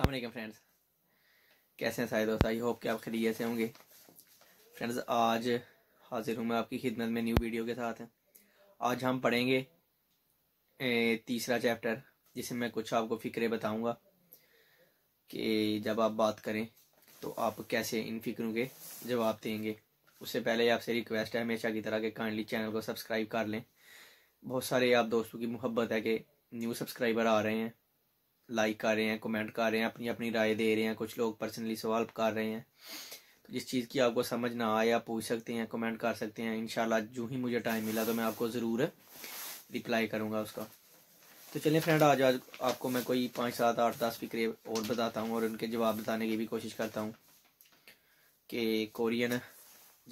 Aslam friends कैसे हैं सारे दोस्त आई होप कि आप खरीय से होंगे फ्रेंड्स आज हाजिर हूँ मैं आपकी खिदमत में न्यू वीडियो के साथ आज हम पढ़ेंगे ए, तीसरा चैप्टर जिसमें मैं कुछ आपको फ़िक्रे बताऊंगा कि जब आप बात करें तो आप कैसे इन फ़िक्रों के जवाब देंगे उससे पहले आपसे रिक्वेस्ट है हमेशा की तरह के काइंडली चैनल को सब्सक्राइब कर लें बहुत सारे आप दोस्तों की मोहब्बत है कि न्यू सब्सक्राइबर आ रहे हैं लाइक कर रहे हैं कमेंट कर रहे हैं अपनी अपनी राय दे रहे हैं कुछ लोग पर्सनली सवाल कर रहे हैं तो जिस चीज़ की आपको समझ ना आए आप पूछ सकते हैं कमेंट कर सकते हैं इनशाला जो ही मुझे टाइम मिला तो मैं आपको ज़रूर रिप्लाई करूँगा उसका तो चलिए फ्रेंड आज आज आपको मैं कोई पाँच सात आठ दस फिक्रे और बताता हूँ और उनके जवाब बताने की भी कोशिश करता हूँ कि कोरियन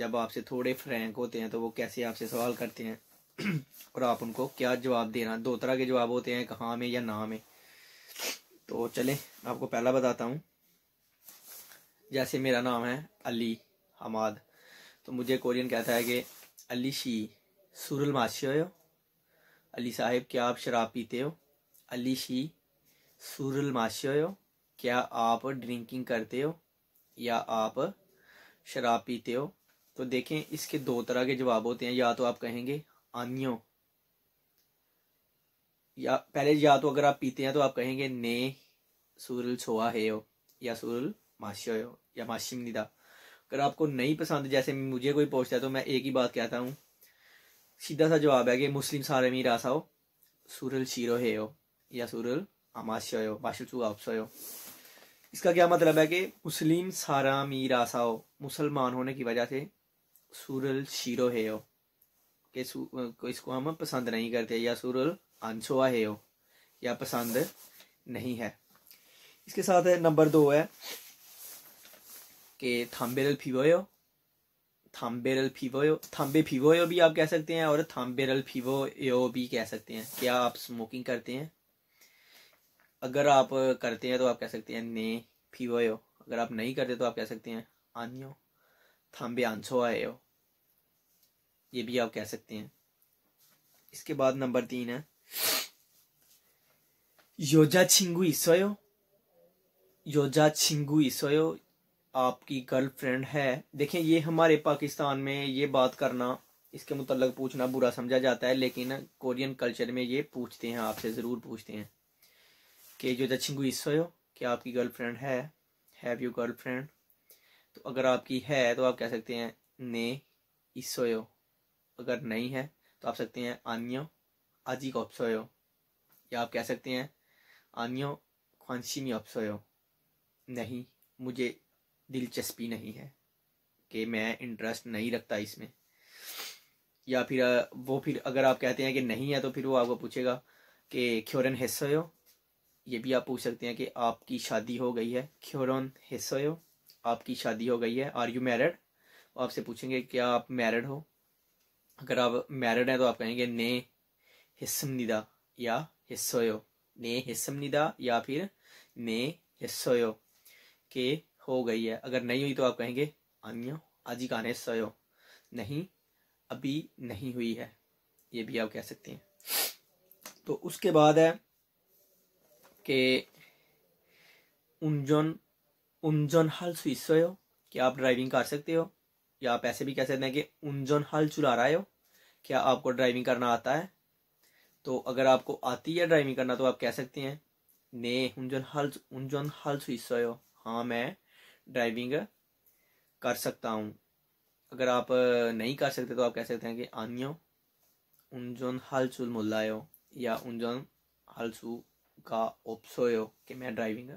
जब आपसे थोड़े फ्रैंक होते हैं तो वो कैसे आपसे सवाल करते हैं और आप उनको क्या जवाब देना दो तरह के जवाब होते हैं कहाँ में या ना में तो चले आपको पहला बताता हूँ जैसे मेरा नाम है अली हमाद तो मुझे कोरियन कहता है कि अली शी सुरल हो अली साहेब क्या आप शराब पीते हो अली शी सुरल हो क्या आप ड्रिंकिंग करते हो या आप शराब पीते हो तो देखें इसके दो तरह के जवाब होते हैं या तो आप कहेंगे आनियों या पहले या तो अगर आप पीते हैं तो आप कहेंगे ने सूरल छोआ है हो या सूरल माशियो हो या माशिम निदा अगर आपको नहीं पसंद जैसे मुझे कोई पूछता है तो मैं एक ही बात कहता हूँ सीधा सा जवाब है कि मुस्लिम सारे मी रासाओ सूरल शीरो हे हो या सूरल अमाशय हो माशुल सू हो इसका क्या मतलब है कि मुस्लिम सारा मी रासाओ मुसलमान होने की वजह से सूरल शीरो है हो कि इसको हम पसंद नहीं करते या सूरल अनसुआ है या पसंद नहीं है इसके साथ नंबर दो है कि थाम्बेरल फीवोयो थाम्बेरल फीवोयो थाम्बे फीवोयो भी आप कह सकते हैं और थाम्बेरल यो भी कह सकते हैं क्या आप स्मोकिंग करते हैं अगर आप करते हैं तो आप कह सकते हैं ने फीवोयो अगर आप नहीं करते तो आप कह सकते हैं आनियो थाम्बे आंसो ये भी आप कह सकते हैं इसके बाद नंबर तीन है योजाछिंगु इसोयो योजाछिंगु इसोयो आपकी गर्लफ्रेंड है देखें ये हमारे पाकिस्तान में ये बात करना इसके मुतलक पूछना बुरा समझा जाता है लेकिन कोरियन कल्चर में ये पूछते हैं आपसे ज़रूर पूछते हैं कि जो दक्षिणगु इसोयो क्या आपकी गर्लफ्रेंड है हैव यू गर्लफ्रेंड तो अगर आपकी है तो आप कह सकते हैं ने इसोयो अगर नहीं है तो आप सकते हैं आनियो आजी कॉप्सोयो या आप कह सकते हैं 아니요, 관심이 없어요. नहीं मुझे दिलचस्पी नहीं है कि मैं इंटरेस्ट नहीं रखता इसमें या फिर वो फिर अगर आप कहते हैं कि नहीं है तो फिर वो आपको पूछेगा कि क्योरन हिस्सोयो ये भी आप पूछ सकते हैं कि आपकी शादी हो गई है क्योरन हिस्सोयो आपकी शादी हो गई है आर यू मैरिड आपसे पूछेंगे क्या आप मैरिड हो अगर आप मैरिड हैं तो आप कहेंगे ने निदा या हिस्सोयो ने निदा या फिर ने हिस्सोयो के हो गई है अगर नहीं हुई तो आप कहेंगे अन्य आजिका ने सयो नहीं अभी नहीं हुई है ये भी आप कह सकते हैं तो उसके बाद है कि उनजन उनजन हल सुइसो क्या आप ड्राइविंग कर सकते हो या आप ऐसे भी कह सकते हैं कि उनजन हल चुला रहा हो क्या आपको ड्राइविंग करना आता है तो अगर आपको आती है ड्राइविंग करना तो आप कह सकते हैं ने उनजन हल उनजन हल सुइसा हो हाँ मैं ड्राइविंग कर सकता हूँ अगर आप नहीं कर सकते तो आप कह सकते हैं कि आनियो उनजन हल सुल मुल्लायो या उनजन हल सु का ओप्सोयो कि मैं ड्राइविंग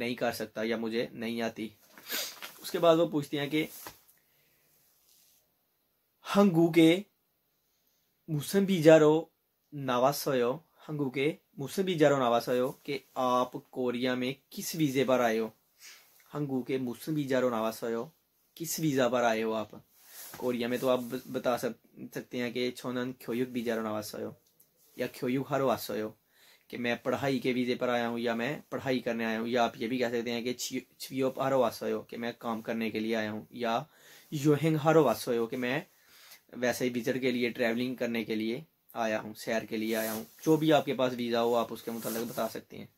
नहीं कर सकता या मुझे नहीं आती उसके बाद वो पूछती हैं कि हंगू के मौसम बीजा रो के 한국에 무슨 비자로 नावासो के आप कोरिया में किस वीजे पर आए हो 한국에 무슨 비자로 나왔어요? किस वीजा पर आए हो आप कोरिया में तो आप बता सक, सकते हैं कि छोनन क्योयुक बीजारो नवासो या क्योयुक हरो आसो कि मैं पढ़ाई के वीज़े पर आया हूँ या मैं पढ़ाई करने आया हूँ या आप ये भी कह सकते हैं कि छियोप हरो हो कि मैं काम करने के लिए आया हूँ या योहिंग हरो हो कि मैं वैसे ही विजिट के लिए ट्रैवलिंग करने के लिए आया हूँ सैर के लिए आया हूँ जो भी आपके पास वीज़ा हो आप उसके मुतालिक बता सकते हैं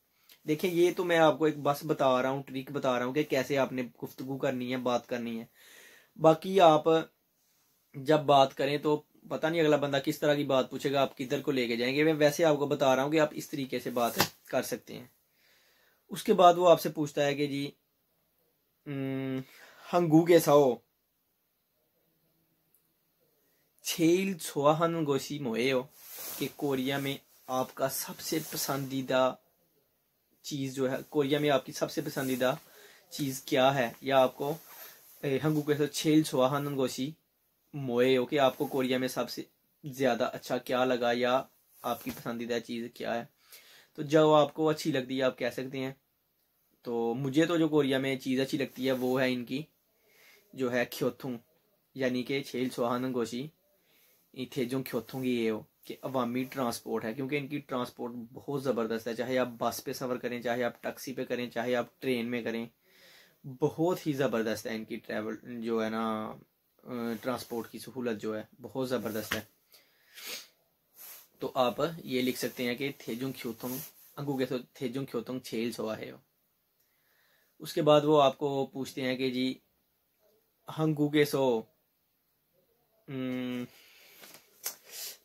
देखिए ये तो मैं आपको एक बस बता रहा हूँ ट्रिक बता रहा हूँ कि कैसे आपने गुफ्तगु करनी है बात करनी है बाकी आप जब बात करें तो पता नहीं अगला बंदा किस तरह की बात पूछेगा आप किधर को लेके जाएंगे मैं वैसे आपको बता रहा हूँ कि आप इस तरीके से बात कर सकते हैं उसके बाद वो आपसे पूछता है कि जी हम्म, हंगू कैसा हो छेल 제일 गोशी मोए हो कि कोरिया में आपका सबसे पसंदीदा चीज़ जो है कोरिया में आपकी सबसे पसंदीदा चीज़ क्या है या आपको हंगू के छेल छुआन गोशी मोए हो कि आपको कोरिया में सबसे ज़्यादा अच्छा क्या लगा या आपकी पसंदीदा चीज़ क्या है तो जब आपको अच्छी लगती है आप कह सकते हैं तो मुझे तो जो कोरिया में चीज़ अच्छी लगती है वो है इनकी जो है ख्योथू यानी कि छेल छुआन गोशी थेजोंग की ये हो कि अवामी ट्रांसपोर्ट है क्योंकि इनकी ट्रांसपोर्ट बहुत ज़बरदस्त है चाहे आप बस पे सफ़र करें चाहे आप टैक्सी पे करें चाहे आप ट्रेन में करें बहुत ही ज़बरदस्त है इनकी ट्रैवल जो है ना ट्रांसपोर्ट की सहूलत जो है बहुत ज़बरदस्त है तो आप ये लिख सकते हैं कि थेजुंग ख्योतुंग अंगू के थेजुंग ख्योतुंग छेल सोआ है उसके बाद वो आपको पूछते हैं कि जी हंगू के सो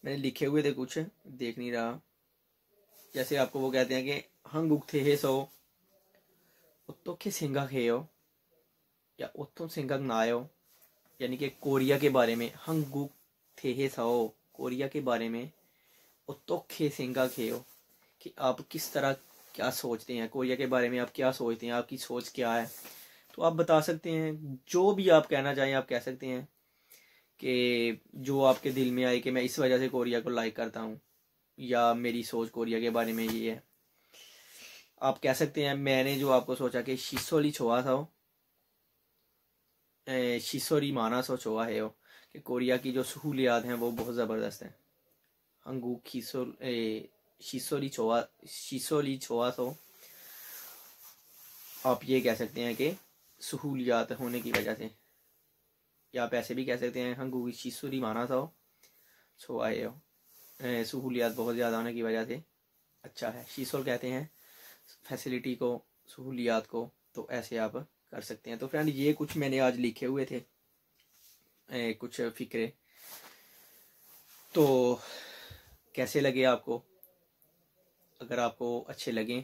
मैंने लिखे हुए थे कुछ देख नहीं रहा जैसे आपको वो कहते हैं कि हंग थे हे सो उत्तोखे सिंगक हे हो या उत्तो सिंगक ना आयो यानी कि कोरिया के बारे में हंग उग थे हे सो कोरिया के बारे में उत्तोखे सिंगा खे हो कि आप किस तरह क्या सोचते हैं कोरिया के बारे में आप क्या सोचते हैं आपकी सोच क्या है तो आप बता सकते हैं जो भी आप कहना चाहें आप कह सकते हैं कि जो आपके दिल में आए कि मैं इस वजह से कोरिया को लाइक करता हूँ या मेरी सोच कोरिया के बारे में ये है आप कह सकते हैं मैंने जो आपको सोचा कि शीशोली छोआ था वो माना सो छोआ है वो कि कोरिया की जो सहूलियात हैं वो बहुत ज़बरदस्त हैं अंगू खीसो शीशोली छोआ शीशोली छोआ सो आप ये कह सकते हैं कि सहूलियात होने की वजह से या आप ऐसे भी कह सकते हैं हंगू की सूरी माना था सो आए हो सहूलियात बहुत ज़्यादा होने की वजह से अच्छा है शीसोल कहते हैं फैसिलिटी को सहूलियात को तो ऐसे आप कर सकते हैं तो फ्रेंड ये कुछ मैंने आज लिखे हुए थे ए, uh, कुछ फिक्रे तो कैसे लगे आपको अगर आपको अच्छे लगें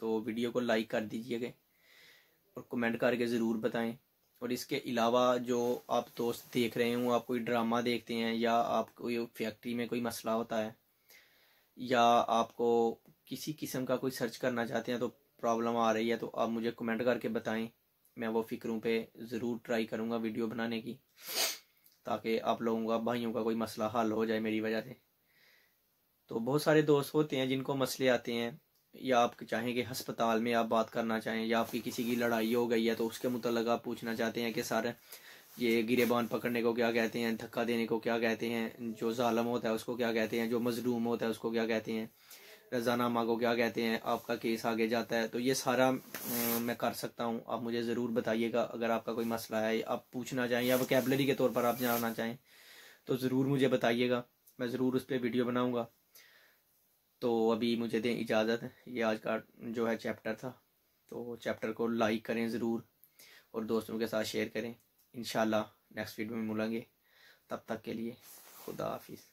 तो वीडियो को लाइक कर दीजिएगा और कमेंट करके ज़रूर बताएं और इसके अलावा जो आप दोस्त देख रहे हो आप कोई ड्रामा देखते हैं या आप कोई फैक्ट्री में कोई मसला होता है या आपको किसी किस्म का कोई सर्च करना चाहते हैं तो प्रॉब्लम आ रही है तो आप मुझे कमेंट करके बताएं मैं वो फिक्रों पे ज़रूर ट्राई करूँगा वीडियो बनाने की ताकि आप लोगों का भाइयों का कोई मसला हल हो जाए मेरी वजह से तो बहुत सारे दोस्त होते हैं जिनको मसले आते हैं या आप चाहें कि हस्पताल में आप बात करना चाहें या आपकी किसी की लड़ाई हो गई है तो उसके मुतलक आप पूछना चाहते हैं कि सर ये गिरेबान पकड़ने को क्या कहते हैं धक्का देने को क्या कहते हैं जो ालम होता है उसको क्या कहते हैं जो मजलूम होता है उसको क्या कहते हैं रजानामा को क्या कहते हैं आपका केस आगे जाता है तो ये सारा मैं कर सकता हूँ आप मुझे ज़रूर बताइएगा अगर आपका कोई मसला है आप पूछना चाहें या वकेबलरी के तौर पर आप जानना चाहें तो ज़रूर मुझे बताइएगा मैं ज़रूर उस पर वीडियो बनाऊँगा तो अभी मुझे दें इजाज़त ये आज का जो है चैप्टर था तो चैप्टर को लाइक करें ज़रूर और दोस्तों के साथ शेयर करें इन नेक्स्ट वीडियो में मिलेंगे तब तक के लिए खुदा हाफिज़